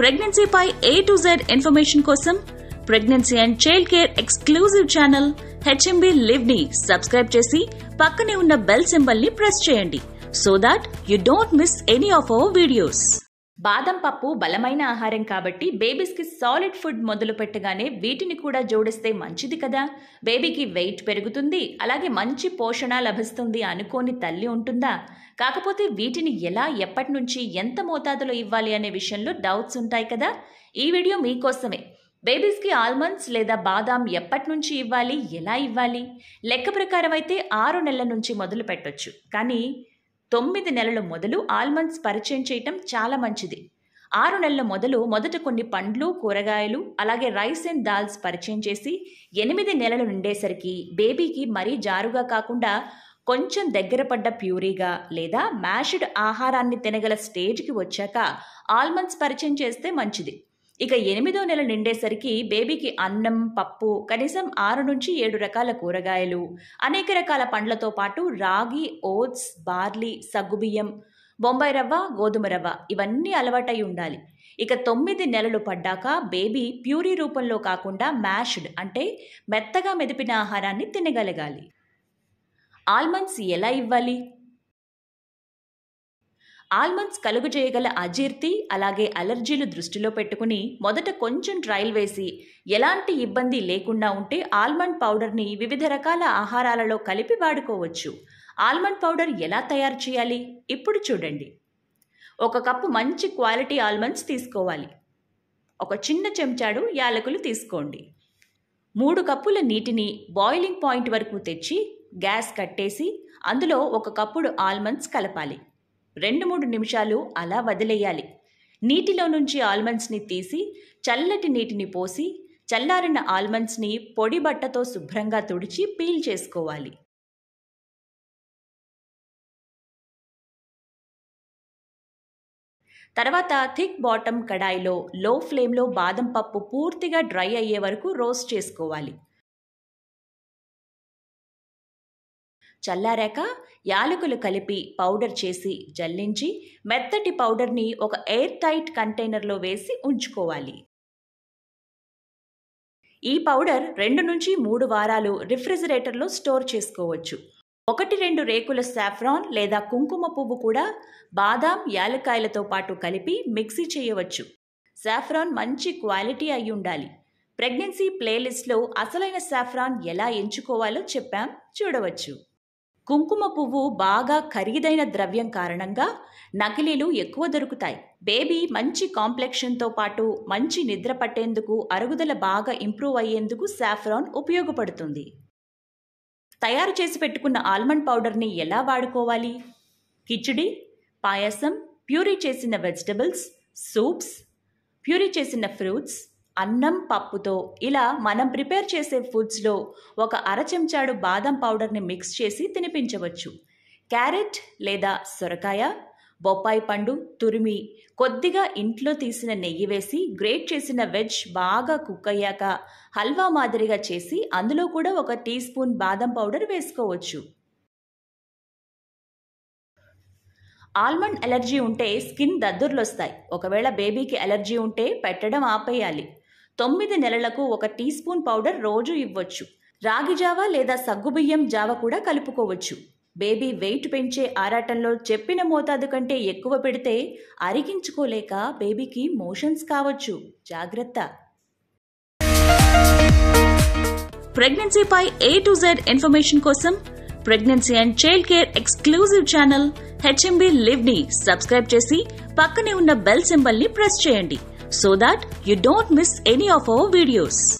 ప్రెగ్నెన్సీపై A to Z information కోసం pregnancy and child care exclusive channel HMB live ని subscribe చేసి పక్కనే ఉన్న బెల్ సింబల్ ని ప్రెస్ చేయండి so that you don't miss any of our videos బాదం పప్పు బలమైన ఆహారం కాబట్టి బేబీస్కి సాలిడ్ ఫుడ్ మొదలు పెట్టగానే వీటిని కూడా జోడిస్తే మంచిది కదా బేబీకి వెయిట్ పెరుగుతుంది అలాగే మంచి పోషణ లభిస్తుంది అనుకోని తల్లి ఉంటుందా కాకపోతే వీటిని ఎలా ఎప్పటి నుంచి ఎంత మోతాదులో ఇవ్వాలి అనే విషయంలో డౌట్స్ ఉంటాయి కదా ఈ వీడియో మీకోసమే బేబీస్కి ఆల్మండ్స్ లేదా బాదాం ఎప్పటి నుంచి ఇవ్వాలి ఎలా ఇవ్వాలి లెక్క ప్రకారం అయితే ఆరు నెలల నుంచి మొదలు పెట్టొచ్చు కానీ తొమ్మిది నెలలు మొదలు ఆల్మండ్స్ పరిచయం చేయటం చాలా మంచిది ఆరు నెలల మొదలు మొదట కొన్ని పండ్లు కూరగాయలు అలాగే రైస్ అండ్ దాల్స్ పరిచయం చేసి ఎనిమిది నెలలు నిండేసరికి బేబీకి మరీ జారుగా కాకుండా కొంచెం దగ్గర పడ్డ ప్యూరీగా లేదా మ్యాష్డ్ ఆహారాన్ని తినగల స్టేజ్కి వచ్చాక ఆల్మండ్స్ పరిచయం చేస్తే మంచిది ఇక ఎనిమిదో నెల నిండేసరికి బేబీకి అన్నం పప్పు కనీసం ఆరు నుంచి ఏడు రకాల కూరగాయలు అనేక రకాల పండ్లతో పాటు రాగి ఓట్స్ బార్లీ సగ్గుబియ్యం బొంబాయి రవ్వ గోధుమ రవ్వ ఇవన్నీ అలవాటై ఉండాలి ఇక తొమ్మిది నెలలు పడ్డాక బేబీ ప్యూరీ రూపంలో కాకుండా మ్యాష్డ్ అంటే మెత్తగా మెదిపిన ఆహారాన్ని తినగలగాలి ఆల్మండ్స్ ఎలా ఇవ్వాలి ఆల్మండ్స్ చేయగల అజీర్తి అలాగే అలర్జీలు దృష్టిలో పెట్టుకుని మొదట కొంచెం ట్రయల్ వేసి ఎలాంటి ఇబ్బంది లేకుండా ఉంటే ఆల్మండ్ పౌడర్ని వివిధ రకాల ఆహారాలలో కలిపి వాడుకోవచ్చు ఆల్మండ్ పౌడర్ ఎలా తయారు చేయాలి ఇప్పుడు చూడండి ఒక కప్పు మంచి క్వాలిటీ ఆల్మండ్స్ తీసుకోవాలి ఒక చిన్న చెంచాడు యాలకులు తీసుకోండి మూడు కప్పుల నీటిని బాయిలింగ్ పాయింట్ వరకు తెచ్చి గ్యాస్ కట్టేసి అందులో ఒక కప్పుడు ఆల్మండ్స్ కలపాలి రెండు మూడు నిమిషాలు అలా వదిలేయాలి నీటిలో నుంచి ఆల్మండ్స్ని తీసి చల్లటి నీటిని పోసి చల్లారిన ఆల్మండ్స్ని పొడి బట్టతో శుభ్రంగా తుడిచి పీల్ చేసుకోవాలి తర్వాత థిక్ బాటమ్ కడాయిలో లో ఫ్లేమ్లో బాదం పప్పు పూర్తిగా డ్రై అయ్యే వరకు రోస్ట్ చేసుకోవాలి చల్లారాక యాలకులు కలిపి పౌడర్ చేసి జల్లించి మెత్తటి పౌడర్ని ఒక ఎయిర్ టైట్ కంటైనర్లో వేసి ఉంచుకోవాలి ఈ పౌడర్ రెండు నుంచి మూడు వారాలు రిఫ్రిజిరేటర్లో స్టోర్ చేసుకోవచ్చు ఒకటి రెండు రేకుల సాఫ్రాన్ లేదా కుంకుమ పువ్వు కూడా బాదాం యాలకాయలతో పాటు కలిపి మిక్సీ చేయవచ్చు సాఫ్రాన్ మంచి క్వాలిటీ అయి ఉండాలి ప్రెగ్నెన్సీ ప్లేలిస్ట్లో అసలైన సాఫ్రాన్ ఎలా ఎంచుకోవాలో చెప్పాం చూడవచ్చు కుంకుమ పువ్వు బాగా ఖరీదైన ద్రవ్యం కారణంగా నకిలీలు ఎక్కువ దొరుకుతాయి బేబీ మంచి కాంప్లెక్షన్తో పాటు మంచి నిద్ర పట్టేందుకు అరుగుదల బాగా ఇంప్రూవ్ అయ్యేందుకు సాఫ్రాన్ ఉపయోగపడుతుంది తయారు చేసి పెట్టుకున్న ఆల్మండ్ పౌడర్ని ఎలా వాడుకోవాలి కిచిడి పాయసం ప్యూరీ చేసిన వెజిటబుల్స్ సూప్స్ ప్యూరీ చేసిన ఫ్రూట్స్ అన్నం పప్పుతో ఇలా మనం ప్రిపేర్ చేసే ఫుడ్స్లో ఒక అర చెంచాడు బాదం పౌడర్ని మిక్స్ చేసి తినిపించవచ్చు క్యారెట్ లేదా సొరకాయ బొప్పాయి పండు తురిమి కొద్దిగా ఇంట్లో తీసిన నెయ్యి వేసి గ్రేట్ చేసిన వెజ్ బాగా కుక్ అయ్యాక హల్వా మాదిరిగా చేసి అందులో కూడా ఒక టీ స్పూన్ బాదం పౌడర్ వేసుకోవచ్చు ఆల్మండ్ అలర్జీ ఉంటే స్కిన్ వస్తాయి ఒకవేళ బేబీకి అలర్జీ ఉంటే పెట్టడం ఆపేయాలి తొమ్మిది నెలలకు ఒక టీ స్పూన్ పౌడర్ రోజు ఇవ్వచ్చు రాగి జావ లేదా సగ్గుబియ్యం జావ కూడా కలుపుకోవచ్చు బేబీ వెయిట్ పెంచే ఆరాటంలో చెప్పిన మోతాదు కంటే ఎక్కువ పెడితే అరిగించుకోలేక బేబీకి మోషన్స్ కావచ్చు జాగ్రత్త ప్రెగ్నెన్సీపై ఏ టు జెడ్ ఇన్ఫర్మేషన్ కోసం pregnancy and child care exclusive channel HMB live ని సబ్స్క్రైబ్ చేసి పక్కనే ఉన్న బెల్ సింబల్ ని ప్రెస్ చేయండి so that you don't miss any of our videos.